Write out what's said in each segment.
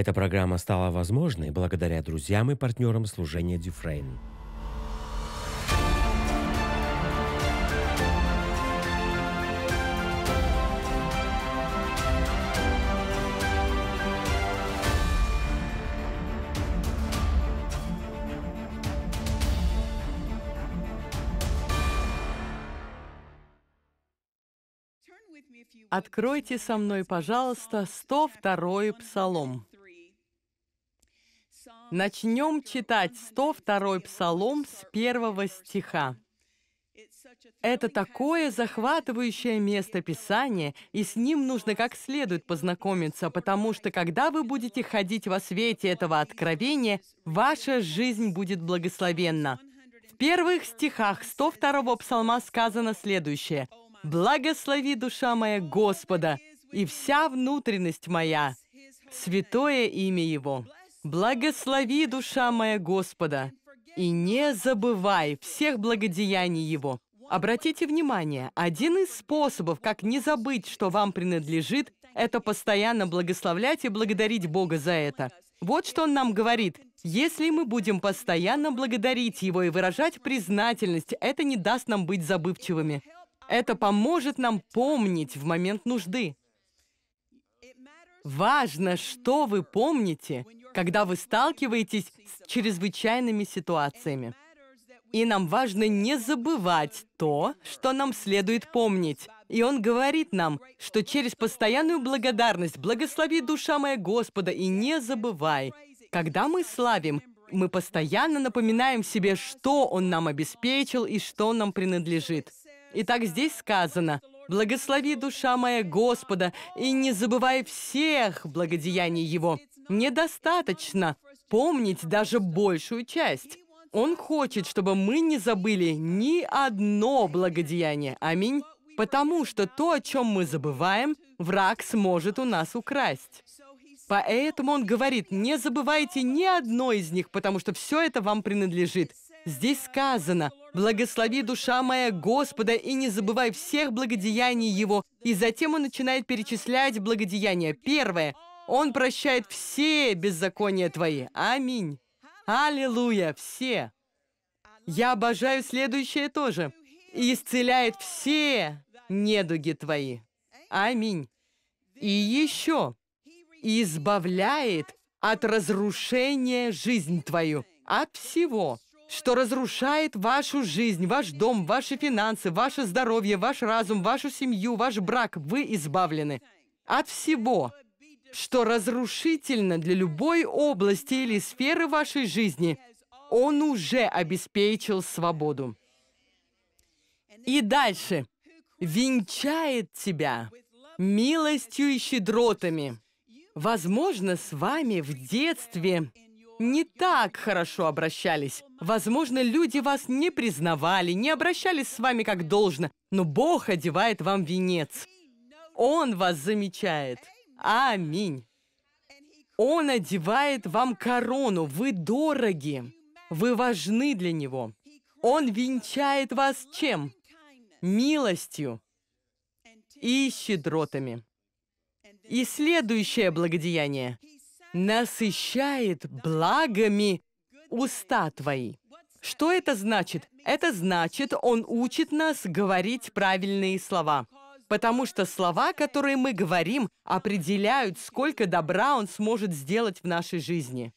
Эта программа стала возможной благодаря друзьям и партнерам служения Дюфрейн. Откройте со мной, пожалуйста, 102-й псалом. Начнем читать 102-й псалом с первого стиха. Это такое захватывающее место Писания, и с ним нужно как следует познакомиться, потому что когда вы будете ходить во свете этого откровения, ваша жизнь будет благословенна. В первых стихах 102-го псалма сказано следующее. «Благослови, душа моя, Господа, и вся внутренность моя, святое имя Его». Благослови, душа моя Господа, и не забывай всех благодеяний Его. Обратите внимание, один из способов, как не забыть, что вам принадлежит, это постоянно благословлять и благодарить Бога за это. Вот что он нам говорит. Если мы будем постоянно благодарить Его и выражать признательность, это не даст нам быть забывчивыми. Это поможет нам помнить в момент нужды. Важно, что вы помните, когда вы сталкиваетесь с чрезвычайными ситуациями. И нам важно не забывать то, что нам следует помнить. И Он говорит нам, что через постоянную благодарность благослови душа моя Господа и не забывай. Когда мы славим, мы постоянно напоминаем себе, что Он нам обеспечил и что нам принадлежит. Итак, здесь сказано, «Благослови душа моя Господа, и не забывай всех благодеяний Его, недостаточно помнить даже большую часть. Он хочет, чтобы мы не забыли ни одно благодеяние. Аминь. Потому что то, о чем мы забываем, враг сможет у нас украсть. Поэтому он говорит, не забывайте ни одно из них, потому что все это вам принадлежит. Здесь сказано, «Благослови душа моя Господа и не забывай всех благодеяний Его». И затем он начинает перечислять благодеяния. Первое он прощает все беззакония твои. Аминь. Аллилуйя, все. Я обожаю следующее тоже. И исцеляет все недуги твои. Аминь. И еще. И избавляет от разрушения жизнь твою. От всего, что разрушает вашу жизнь, ваш дом, ваши финансы, ваше здоровье, ваш разум, вашу семью, ваш брак. Вы избавлены от всего, что разрушительно для любой области или сферы вашей жизни, Он уже обеспечил свободу. И дальше. Венчает тебя милостью и щедротами. Возможно, с вами в детстве не так хорошо обращались. Возможно, люди вас не признавали, не обращались с вами как должно, но Бог одевает вам венец. Он вас замечает. Аминь. Он одевает вам корону. Вы дороги. Вы важны для Него. Он венчает вас чем? Милостью и щедротами. И следующее благодеяние. Насыщает благами уста твои. Что это значит? Это значит, он учит нас говорить правильные слова потому что слова, которые мы говорим, определяют, сколько добра он сможет сделать в нашей жизни.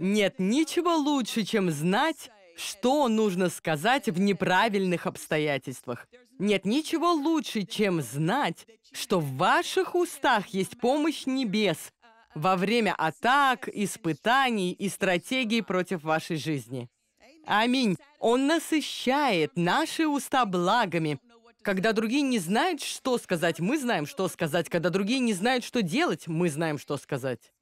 Нет ничего лучше, чем знать, что нужно сказать в неправильных обстоятельствах. Нет ничего лучше, чем знать, что в ваших устах есть помощь небес во время атак, испытаний и стратегий против вашей жизни. Аминь. Он насыщает наши уста благами, когда другие не знают, что сказать, мы знаем, что сказать. Когда другие не знают, что делать, мы знаем, что сказать.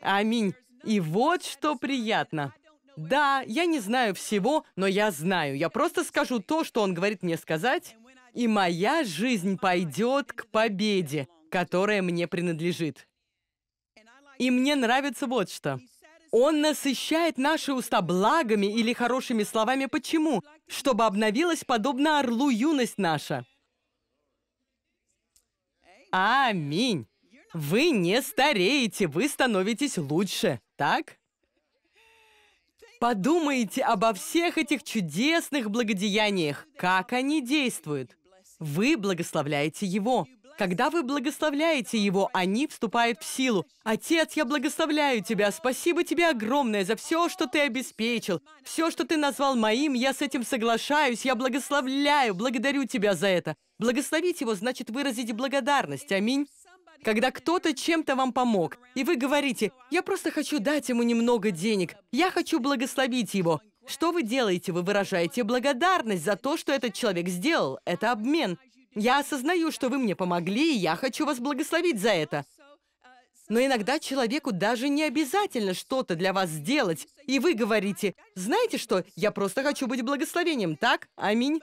Аминь. И вот что приятно. Да, я не знаю всего, но я знаю. Я просто скажу то, что он говорит мне сказать, и моя жизнь пойдет к победе, которая мне принадлежит. И мне нравится вот что. Он насыщает наши уста благами или хорошими словами. Почему? Чтобы обновилась, подобно орлу, юность наша. Аминь. Вы не стареете, вы становитесь лучше, так? Подумайте обо всех этих чудесных благодеяниях, как они действуют. Вы благословляете Его. Когда вы благословляете его, они вступают в силу. Отец, я благословляю тебя. Спасибо тебе огромное за все, что ты обеспечил. Все, что ты назвал моим, я с этим соглашаюсь. Я благословляю. Благодарю тебя за это. Благословить его значит выразить благодарность. Аминь. Когда кто-то чем-то вам помог, и вы говорите, «Я просто хочу дать ему немного денег, я хочу благословить его», что вы делаете? Вы выражаете благодарность за то, что этот человек сделал. Это обмен. Я осознаю, что вы мне помогли, и я хочу вас благословить за это. Но иногда человеку даже не обязательно что-то для вас сделать, и вы говорите, знаете что, я просто хочу быть благословением, так? Аминь.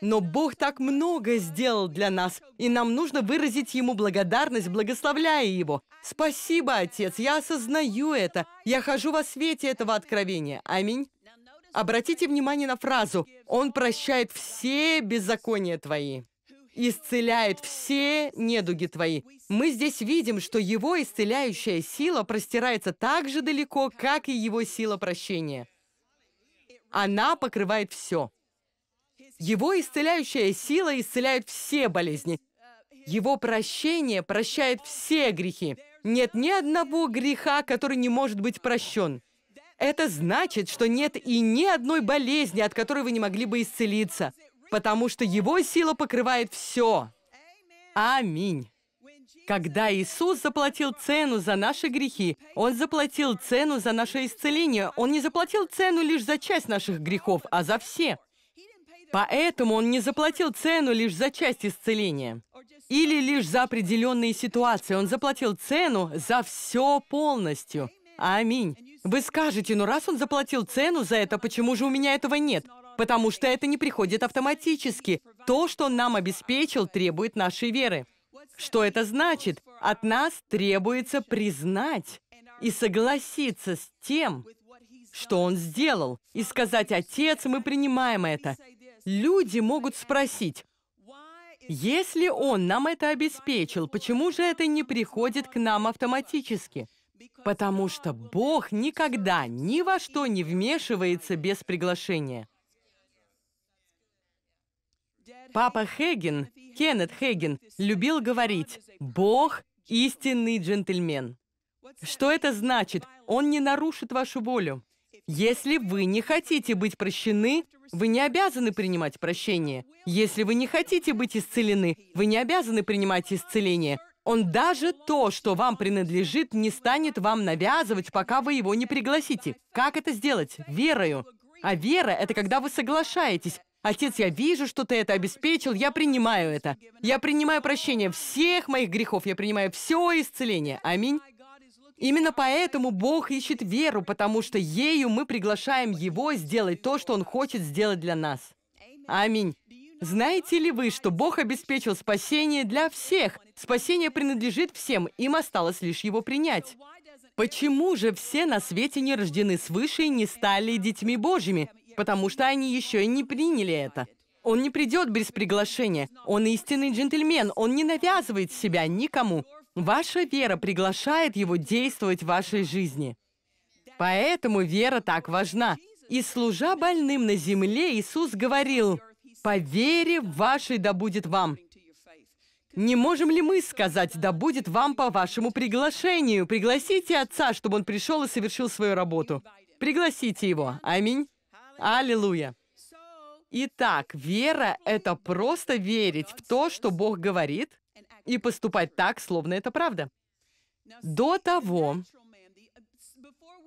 Но Бог так многое сделал для нас, и нам нужно выразить Ему благодарность, благословляя Его. Спасибо, Отец, я осознаю это. Я хожу во свете этого откровения. Аминь. Обратите внимание на фразу «Он прощает все беззакония твои» исцеляет все недуги твои. Мы здесь видим, что его исцеляющая сила простирается так же далеко, как и его сила прощения. Она покрывает все. Его исцеляющая сила исцеляет все болезни. Его прощение прощает все грехи. Нет ни одного греха, который не может быть прощен. Это значит, что нет и ни одной болезни, от которой вы не могли бы исцелиться потому что Его сила покрывает все. Аминь. Когда Иисус заплатил цену за наши грехи, Он заплатил цену за наше исцеление. Он не заплатил цену лишь за часть наших грехов, а за все. Поэтому Он не заплатил цену лишь за часть исцеления или лишь за определенные ситуации. Он заплатил цену за все полностью. Аминь. Вы скажете, ну раз он заплатил цену за это, почему же у меня этого нет? потому что это не приходит автоматически. То, что он нам обеспечил, требует нашей веры. Что это значит? От нас требуется признать и согласиться с тем, что он сделал, и сказать, «Отец, мы принимаем это». Люди могут спросить, если он нам это обеспечил, почему же это не приходит к нам автоматически? Потому что Бог никогда ни во что не вмешивается без приглашения. Папа Хеген, Кеннет Хеген, любил говорить «Бог – истинный джентльмен». Что это значит? Он не нарушит вашу волю. Если вы не хотите быть прощены, вы не обязаны принимать прощение. Если вы не хотите быть исцелены, вы не обязаны принимать исцеление. Он даже то, что вам принадлежит, не станет вам навязывать, пока вы его не пригласите. Как это сделать? Верою. А вера — это когда вы соглашаетесь. Отец, я вижу, что ты это обеспечил, я принимаю это. Я принимаю прощение всех моих грехов, я принимаю все исцеление. Аминь. Именно поэтому Бог ищет веру, потому что ею мы приглашаем Его сделать то, что Он хочет сделать для нас. Аминь. Знаете ли вы, что Бог обеспечил спасение для всех? Спасение принадлежит всем, им осталось лишь его принять. Почему же все на свете не рождены свыше и не стали детьми Божьими? потому что они еще и не приняли это. Он не придет без приглашения. Он истинный джентльмен, он не навязывает себя никому. Ваша вера приглашает его действовать в вашей жизни. Поэтому вера так важна. И служа больным на земле, Иисус говорил, «По вере вашей да будет вам». Не можем ли мы сказать, да будет вам по вашему приглашению? Пригласите Отца, чтобы Он пришел и совершил свою работу. Пригласите Его. Аминь. Аллилуйя. Итак, вера — это просто верить в то, что Бог говорит, и поступать так, словно это правда. До того,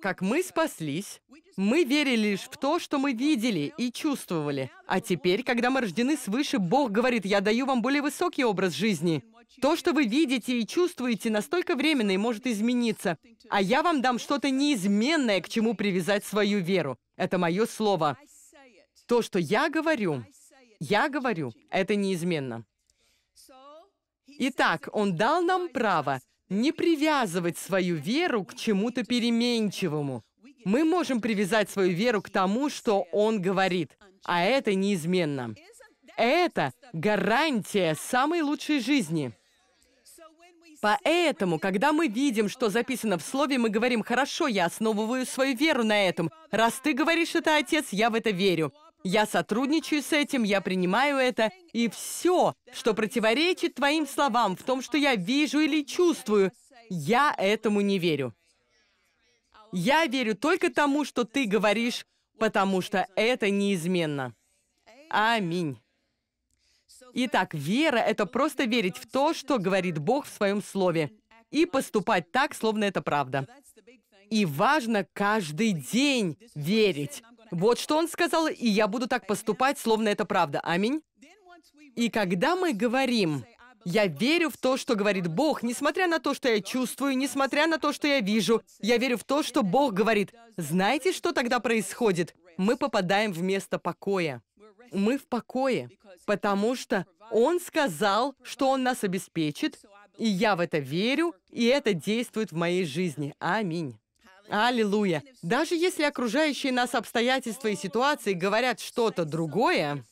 как мы спаслись, мы верили лишь в то, что мы видели и чувствовали. А теперь, когда мы рождены свыше, Бог говорит, «Я даю вам более высокий образ жизни, то, что вы видите и чувствуете, настолько временно и может измениться. А я вам дам что-то неизменное, к чему привязать свою веру. Это мое слово. То, что я говорю, я говорю, это неизменно. Итак, Он дал нам право не привязывать свою веру к чему-то переменчивому. Мы можем привязать свою веру к тому, что Он говорит, а это неизменно. Это гарантия самой лучшей жизни. Поэтому, когда мы видим, что записано в слове, мы говорим, «Хорошо, я основываю свою веру на этом. Раз ты говоришь это, Отец, я в это верю. Я сотрудничаю с этим, я принимаю это, и все, что противоречит твоим словам в том, что я вижу или чувствую, я этому не верю. Я верю только тому, что ты говоришь, потому что это неизменно. Аминь. Итак, вера — это просто верить в то, что говорит Бог в своем слове, и поступать так, словно это правда. И важно каждый день верить. Вот что он сказал, и я буду так поступать, словно это правда. Аминь. И когда мы говорим, я верю в то, что говорит Бог, несмотря на то, что я чувствую, несмотря на то, что я вижу. Я верю в то, что Бог говорит. Знаете, что тогда происходит? Мы попадаем в место покоя мы в покое, потому что Он сказал, что Он нас обеспечит, и я в это верю, и это действует в моей жизни. Аминь. Аллилуйя. Даже если окружающие нас обстоятельства и ситуации говорят что-то другое,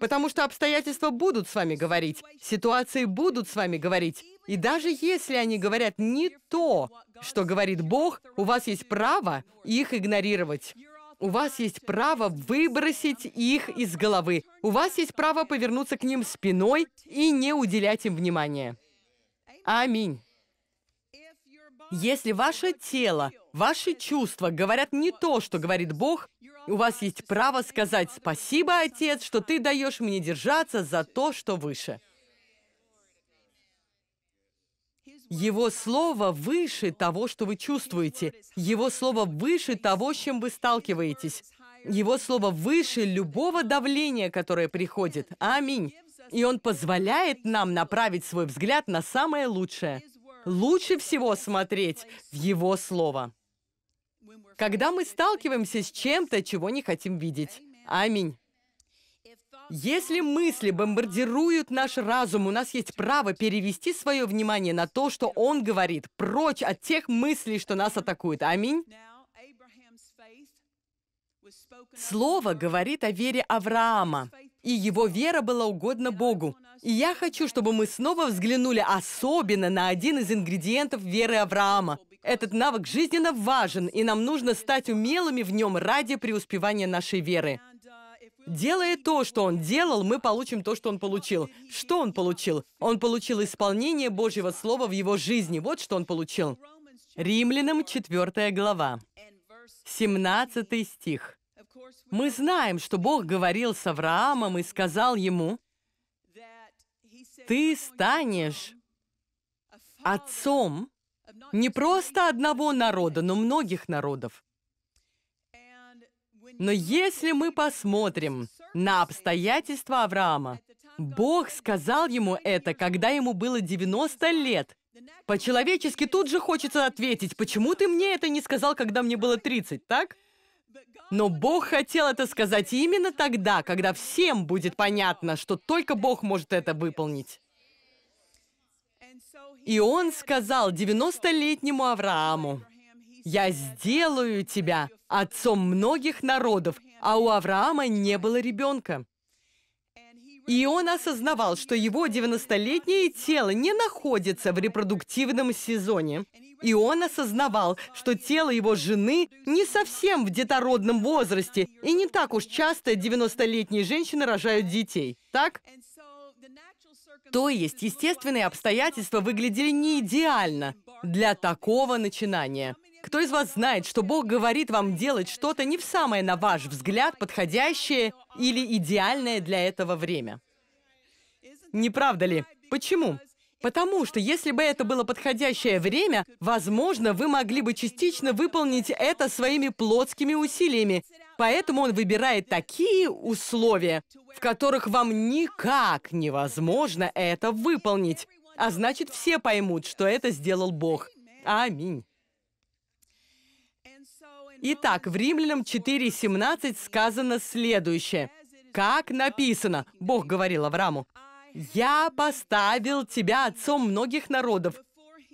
потому что обстоятельства будут с вами говорить, ситуации будут с вами говорить, и даже если они говорят не то, что говорит Бог, у вас есть право их игнорировать. У вас есть право выбросить их из головы. У вас есть право повернуться к ним спиной и не уделять им внимания. Аминь. Если ваше тело, ваши чувства говорят не то, что говорит Бог, у вас есть право сказать «Спасибо, Отец, что ты даешь мне держаться за то, что выше». Его слово выше того, что вы чувствуете. Его слово выше того, с чем вы сталкиваетесь. Его слово выше любого давления, которое приходит. Аминь. И Он позволяет нам направить свой взгляд на самое лучшее. Лучше всего смотреть в Его Слово. Когда мы сталкиваемся с чем-то, чего не хотим видеть. Аминь. Если мысли бомбардируют наш разум, у нас есть право перевести свое внимание на то, что он говорит, прочь от тех мыслей, что нас атакуют. Аминь. Слово говорит о вере Авраама, и его вера была угодна Богу. И я хочу, чтобы мы снова взглянули особенно на один из ингредиентов веры Авраама. Этот навык жизненно важен, и нам нужно стать умелыми в нем ради преуспевания нашей веры. Делая то, что он делал, мы получим то, что он получил. Что он получил? Он получил исполнение Божьего Слова в его жизни. Вот что он получил. Римлянам 4 глава, 17 стих. Мы знаем, что Бог говорил с Авраамом и сказал ему, «Ты станешь отцом не просто одного народа, но многих народов. Но если мы посмотрим на обстоятельства Авраама, Бог сказал ему это, когда ему было 90 лет. По-человечески тут же хочется ответить, почему ты мне это не сказал, когда мне было 30, так? Но Бог хотел это сказать именно тогда, когда всем будет понятно, что только Бог может это выполнить. И он сказал 90-летнему Аврааму, «Я сделаю тебя отцом многих народов», а у Авраама не было ребенка. И он осознавал, что его 90-летнее тело не находится в репродуктивном сезоне. И он осознавал, что тело его жены не совсем в детородном возрасте, и не так уж часто 90-летние женщины рожают детей. Так? То есть естественные обстоятельства выглядели не идеально для такого начинания. Кто из вас знает, что Бог говорит вам делать что-то не в самое, на ваш взгляд, подходящее или идеальное для этого время? Не правда ли? Почему? Потому что если бы это было подходящее время, возможно, вы могли бы частично выполнить это своими плотскими усилиями. Поэтому он выбирает такие условия, в которых вам никак невозможно это выполнить. А значит, все поймут, что это сделал Бог. Аминь. Итак, в Римлянам 4.17 сказано следующее. Как написано, Бог говорил Аврааму, «Я поставил тебя отцом многих народов,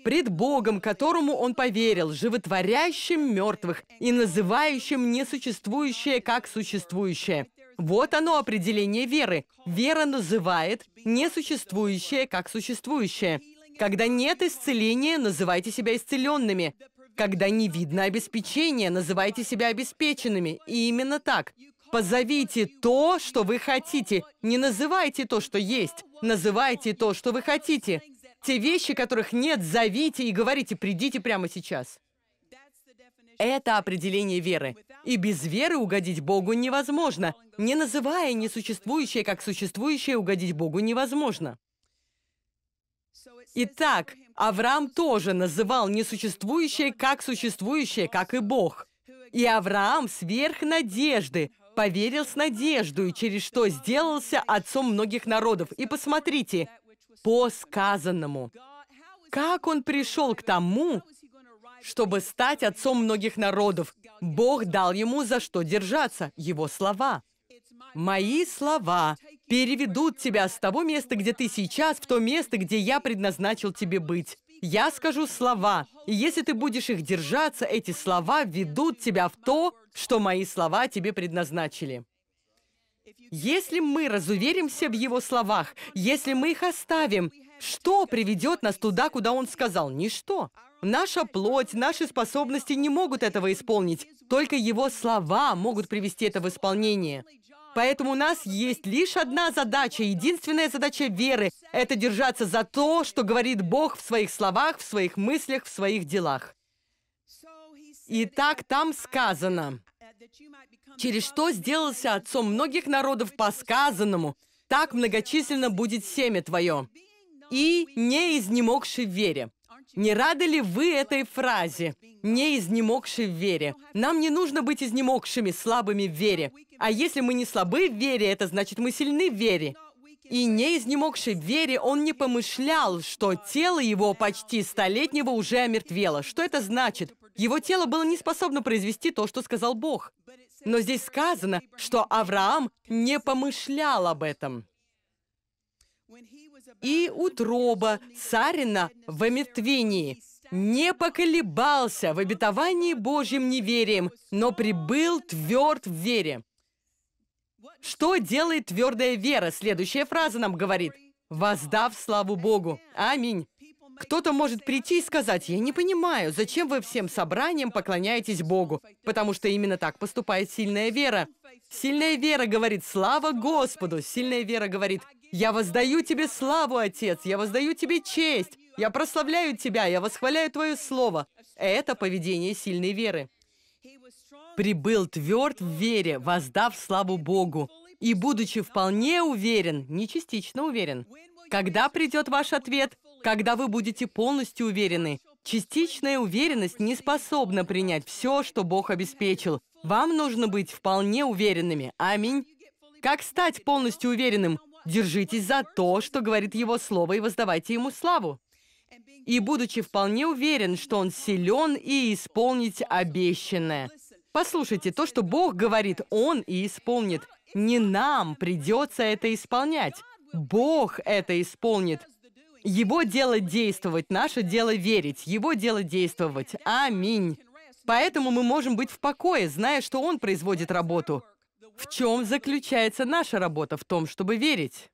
пред Богом, которому он поверил, животворящим мертвых и называющим несуществующее как существующее». Вот оно определение веры. Вера называет несуществующее как существующее. Когда нет исцеления, называйте себя исцеленными. Когда не видно обеспечения, называйте себя обеспеченными. И именно так. Позовите то, что вы хотите. Не называйте то, что есть. Называйте то, что вы хотите. Те вещи, которых нет, зовите и говорите, придите прямо сейчас. Это определение веры. И без веры угодить Богу невозможно. Не называя несуществующее как существующее, угодить Богу невозможно. Итак, Авраам тоже называл несуществующее как существующее, как и Бог. И Авраам сверх надежды поверил с надеждой, через что сделался отцом многих народов. И посмотрите, по сказанному, как он пришел к тому, чтобы стать отцом многих народов. Бог дал ему за что держаться, его слова. «Мои слова переведут тебя с того места, где ты сейчас, в то место, где я предназначил тебе быть. Я скажу слова, и если ты будешь их держаться, эти слова ведут тебя в то, что мои слова тебе предназначили. Если мы разуверимся в его словах, если мы их оставим, что приведет нас туда, куда он сказал? Ничто. Наша плоть, наши способности не могут этого исполнить. Только его слова могут привести это в исполнение. Поэтому у нас есть лишь одна задача, единственная задача веры – это держаться за то, что говорит Бог в своих словах, в своих мыслях, в своих делах. Итак, там сказано, через что сделался отцом многих народов по сказанному, так многочисленно будет семя твое, и не изнемогший в вере. Не рады ли вы этой фразе? Не изнемогши в вере. Нам не нужно быть изнемогшими, слабыми в вере. А если мы не слабы в вере, это значит, мы сильны в вере. И не изнемогший в вере, он не помышлял, что тело его почти столетнего уже омертвело. Что это значит? Его тело было не способно произвести то, что сказал Бог. Но здесь сказано, что Авраам не помышлял об этом и утроба Сарина в омертвении. Не поколебался в обетовании Божьим неверием, но прибыл тверд в вере. Что делает твердая вера? Следующая фраза нам говорит. «Воздав славу Богу». Аминь. Кто-то может прийти и сказать, я не понимаю, зачем вы всем собранием поклоняетесь Богу, потому что именно так поступает сильная вера. Сильная вера говорит, слава Господу. Сильная вера говорит, я воздаю тебе славу, Отец, я воздаю тебе честь, я прославляю тебя, я восхваляю твое слово. Это поведение сильной веры. Прибыл тверд в вере, воздав славу Богу, и будучи вполне уверен, не частично уверен, когда придет ваш ответ – когда вы будете полностью уверены. Частичная уверенность не способна принять все, что Бог обеспечил. Вам нужно быть вполне уверенными. Аминь. Как стать полностью уверенным? Держитесь за то, что говорит Его Слово, и воздавайте Ему славу. И будучи вполне уверен, что Он силен и исполнить обещанное. Послушайте, то, что Бог говорит, Он и исполнит. Не нам придется это исполнять. Бог это исполнит. Его дело действовать, наше дело верить, его дело действовать. Аминь. Поэтому мы можем быть в покое, зная, что Он производит работу. В чем заключается наша работа? В том, чтобы верить.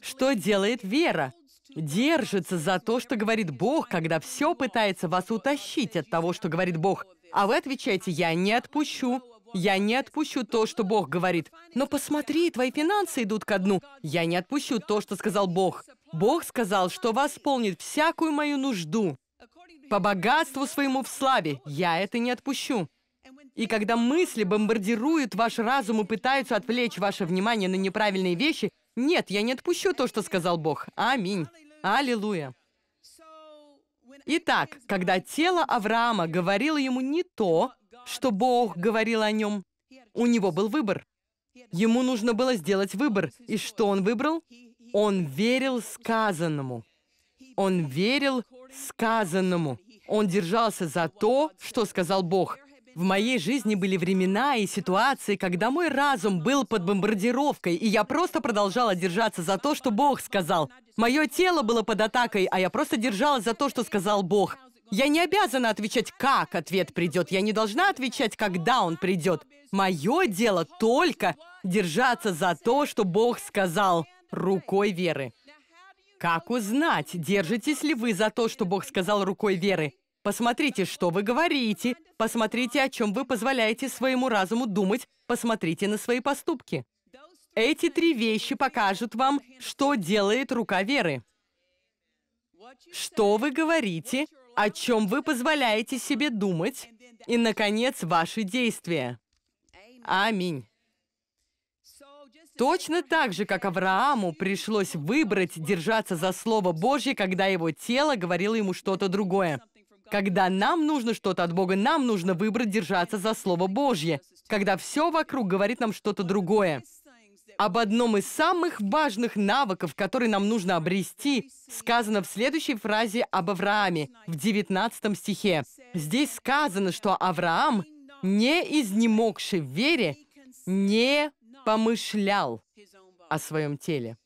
Что делает вера? Держится за то, что говорит Бог, когда все пытается вас утащить от того, что говорит Бог. А вы отвечаете, я не отпущу. Я не отпущу то, что Бог говорит. Но посмотри, твои финансы идут ко дну. Я не отпущу то, что сказал Бог. Бог сказал, что восполнит всякую мою нужду. По богатству своему в славе. Я это не отпущу. И когда мысли бомбардируют ваш разум и пытаются отвлечь ваше внимание на неправильные вещи, нет, я не отпущу то, что сказал Бог. Аминь. Аллилуйя. Итак, когда тело Авраама говорило ему не то, что Бог говорил о нем. У него был выбор. Ему нужно было сделать выбор. И что он выбрал? Он верил сказанному. Он верил сказанному. Он держался за то, что сказал Бог. В моей жизни были времена и ситуации, когда мой разум был под бомбардировкой, и я просто продолжала держаться за то, что Бог сказал. Мое тело было под атакой, а я просто держалась за то, что сказал Бог. Я не обязана отвечать, как ответ придет. Я не должна отвечать, когда он придет. Мое дело только держаться за то, что Бог сказал рукой веры. Как узнать, держитесь ли вы за то, что Бог сказал рукой веры? Посмотрите, что вы говорите, посмотрите, о чем вы позволяете своему разуму думать, посмотрите на свои поступки. Эти три вещи покажут вам, что делает рука веры. Что вы говорите, о чем вы позволяете себе думать, и, наконец, ваши действия. Аминь. Точно так же, как Аврааму пришлось выбрать держаться за Слово Божье, когда его тело говорило ему что-то другое. Когда нам нужно что-то от Бога, нам нужно выбрать держаться за Слово Божье. Когда все вокруг говорит нам что-то другое. Об одном из самых важных навыков, который нам нужно обрести, сказано в следующей фразе об Аврааме в 19 стихе. Здесь сказано, что Авраам, не изнемогший в вере, не помышлял о своем теле.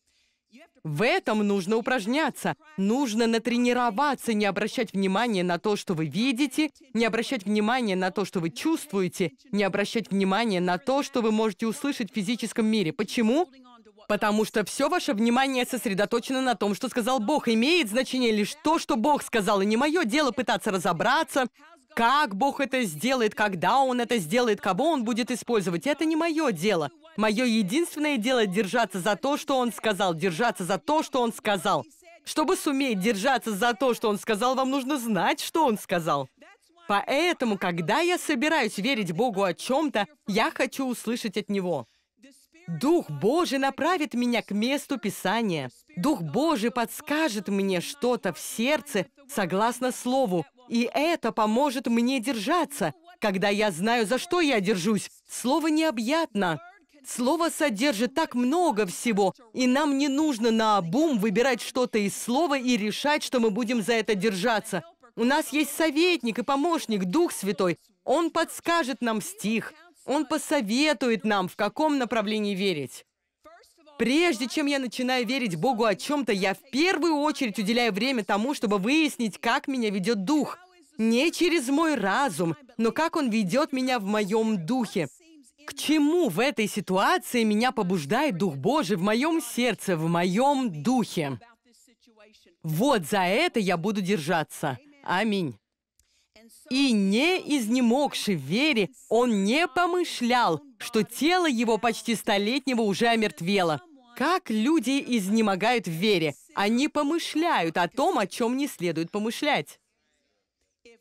В этом нужно упражняться. Нужно натренироваться, не обращать внимания на то, что вы видите, не обращать внимания на то, что вы чувствуете, не обращать внимания на то, что вы можете услышать в физическом мире. Почему? Потому что все ваше внимание сосредоточено на том, что сказал Бог. Имеет значение лишь то, что Бог сказал, и не мое дело пытаться разобраться, как Бог это сделает, когда Он это сделает, кого Он будет использовать. Это не мое дело. Мое единственное дело держаться за то, что он сказал, держаться за то, что он сказал. Чтобы суметь держаться за то, что он сказал, вам нужно знать, что он сказал. Поэтому, когда я собираюсь верить Богу о чем-то, я хочу услышать от Него. Дух Божий направит меня к месту Писания. Дух Божий подскажет мне что-то в сердце согласно Слову, и это поможет мне держаться, когда я знаю, за что я держусь. Слово необъятно. Слово содержит так много всего, и нам не нужно на обум выбирать что-то из слова и решать, что мы будем за это держаться. У нас есть советник и помощник, Дух Святой. Он подскажет нам стих. Он посоветует нам, в каком направлении верить. Прежде чем я начинаю верить Богу о чем-то, я в первую очередь уделяю время тому, чтобы выяснить, как меня ведет Дух. Не через мой разум, но как Он ведет меня в моем духе. К чему в этой ситуации меня побуждает Дух Божий в моем сердце, в моем духе? Вот за это я буду держаться. Аминь. И не изнемогший в вере, он не помышлял, что тело его почти столетнего уже омертвело. Как люди изнемогают в вере? Они помышляют о том, о чем не следует помышлять.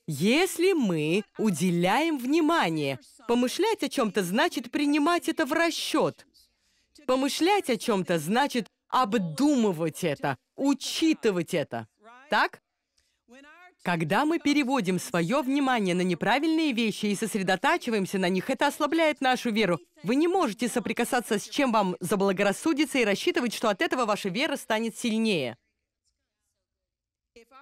Если мы уделяем внимание, помышлять о чем-то значит принимать это в расчет. Помышлять о чем-то значит обдумывать это, учитывать это. Так? Когда мы переводим свое внимание на неправильные вещи и сосредотачиваемся на них, это ослабляет нашу веру. Вы не можете соприкасаться с чем вам заблагорассудится и рассчитывать, что от этого ваша вера станет сильнее.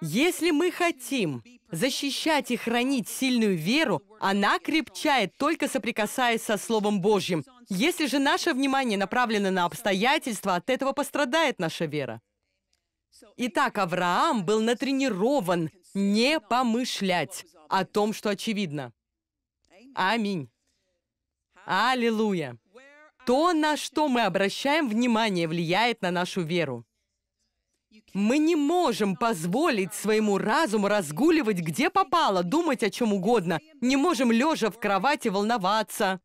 Если мы хотим защищать и хранить сильную веру, она крепчает, только соприкасаясь со Словом Божьим. Если же наше внимание направлено на обстоятельства, от этого пострадает наша вера. Итак, Авраам был натренирован не помышлять о том, что очевидно. Аминь. Аллилуйя. То, на что мы обращаем внимание, влияет на нашу веру. Мы не можем позволить своему разуму разгуливать где попало, думать о чем угодно. Не можем лежа в кровати волноваться,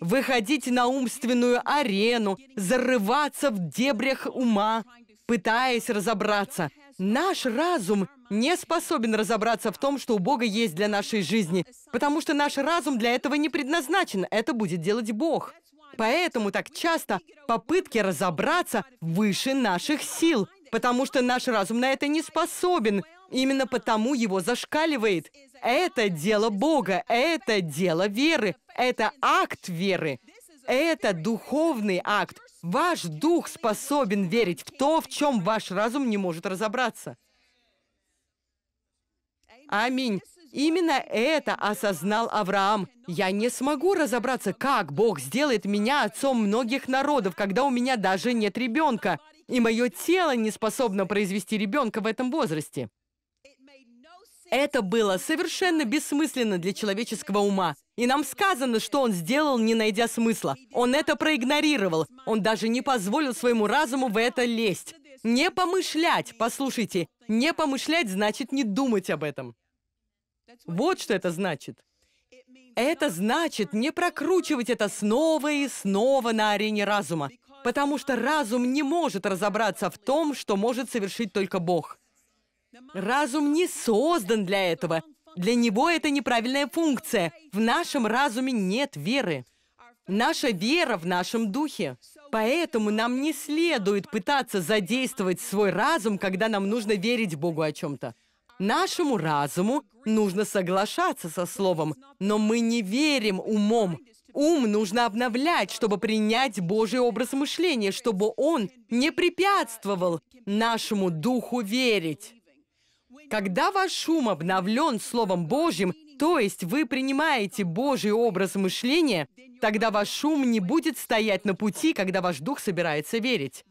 выходить на умственную арену, зарываться в дебрях ума, пытаясь разобраться. Наш разум не способен разобраться в том, что у Бога есть для нашей жизни, потому что наш разум для этого не предназначен, это будет делать Бог. Поэтому так часто попытки разобраться выше наших сил, потому что наш разум на это не способен. Именно потому его зашкаливает. Это дело Бога, это дело веры, это акт веры. Это духовный акт. Ваш дух способен верить в то, в чем ваш разум не может разобраться. Аминь. Именно это осознал Авраам. Я не смогу разобраться, как Бог сделает меня отцом многих народов, когда у меня даже нет ребенка и мое тело не способно произвести ребенка в этом возрасте. Это было совершенно бессмысленно для человеческого ума. И нам сказано, что он сделал, не найдя смысла. Он это проигнорировал. Он даже не позволил своему разуму в это лезть. Не помышлять, послушайте, не помышлять значит не думать об этом. Вот что это значит. Это значит не прокручивать это снова и снова на арене разума, потому что разум не может разобраться в том, что может совершить только Бог. Разум не создан для этого. Для него это неправильная функция. В нашем разуме нет веры. Наша вера в нашем духе. Поэтому нам не следует пытаться задействовать свой разум, когда нам нужно верить Богу о чем-то. Нашему разуму нужно соглашаться со Словом, но мы не верим умом, Ум нужно обновлять, чтобы принять Божий образ мышления, чтобы он не препятствовал нашему духу верить. Когда ваш ум обновлен Словом Божьим, то есть вы принимаете Божий образ мышления, тогда ваш ум не будет стоять на пути, когда ваш дух собирается верить.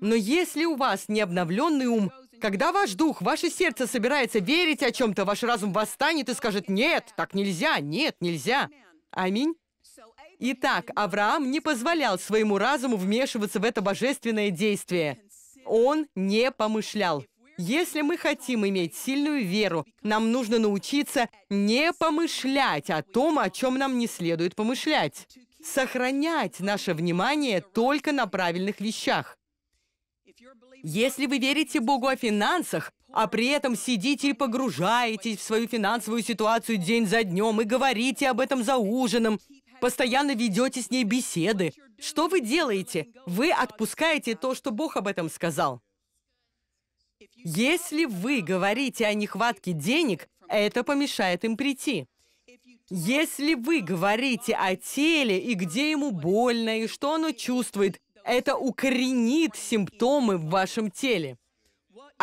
Но если у вас не обновленный ум, когда ваш дух, ваше сердце собирается верить о чем-то, ваш разум восстанет и скажет «нет, так нельзя, нет, нельзя». Аминь. Итак, Авраам не позволял своему разуму вмешиваться в это божественное действие. Он не помышлял. Если мы хотим иметь сильную веру, нам нужно научиться не помышлять о том, о чем нам не следует помышлять. Сохранять наше внимание только на правильных вещах. Если вы верите Богу о финансах, а при этом сидите и погружаетесь в свою финансовую ситуацию день за днем и говорите об этом за ужином, постоянно ведете с ней беседы. Что вы делаете? Вы отпускаете то, что Бог об этом сказал. Если вы говорите о нехватке денег, это помешает им прийти. Если вы говорите о теле и где ему больно, и что оно чувствует, это укоренит симптомы в вашем теле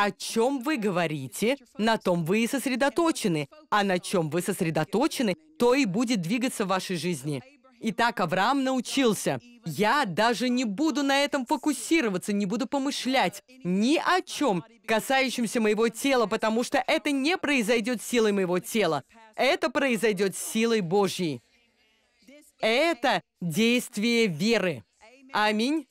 о чем вы говорите, на том вы и сосредоточены, а на чем вы сосредоточены, то и будет двигаться в вашей жизни. Итак, Авраам научился. Я даже не буду на этом фокусироваться, не буду помышлять ни о чем, касающемся моего тела, потому что это не произойдет силой моего тела. Это произойдет силой Божьей. Это действие веры. Аминь.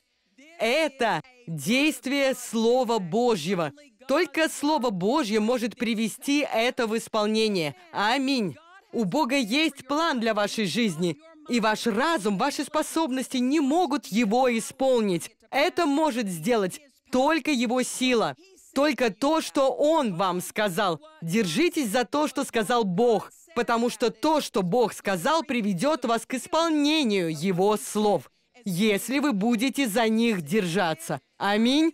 Это действие Слова Божьего. Только Слово Божье может привести это в исполнение. Аминь. У Бога есть план для вашей жизни, и ваш разум, ваши способности не могут его исполнить. Это может сделать только его сила, только то, что он вам сказал. Держитесь за то, что сказал Бог, потому что то, что Бог сказал, приведет вас к исполнению его слов, если вы будете за них держаться. Аминь.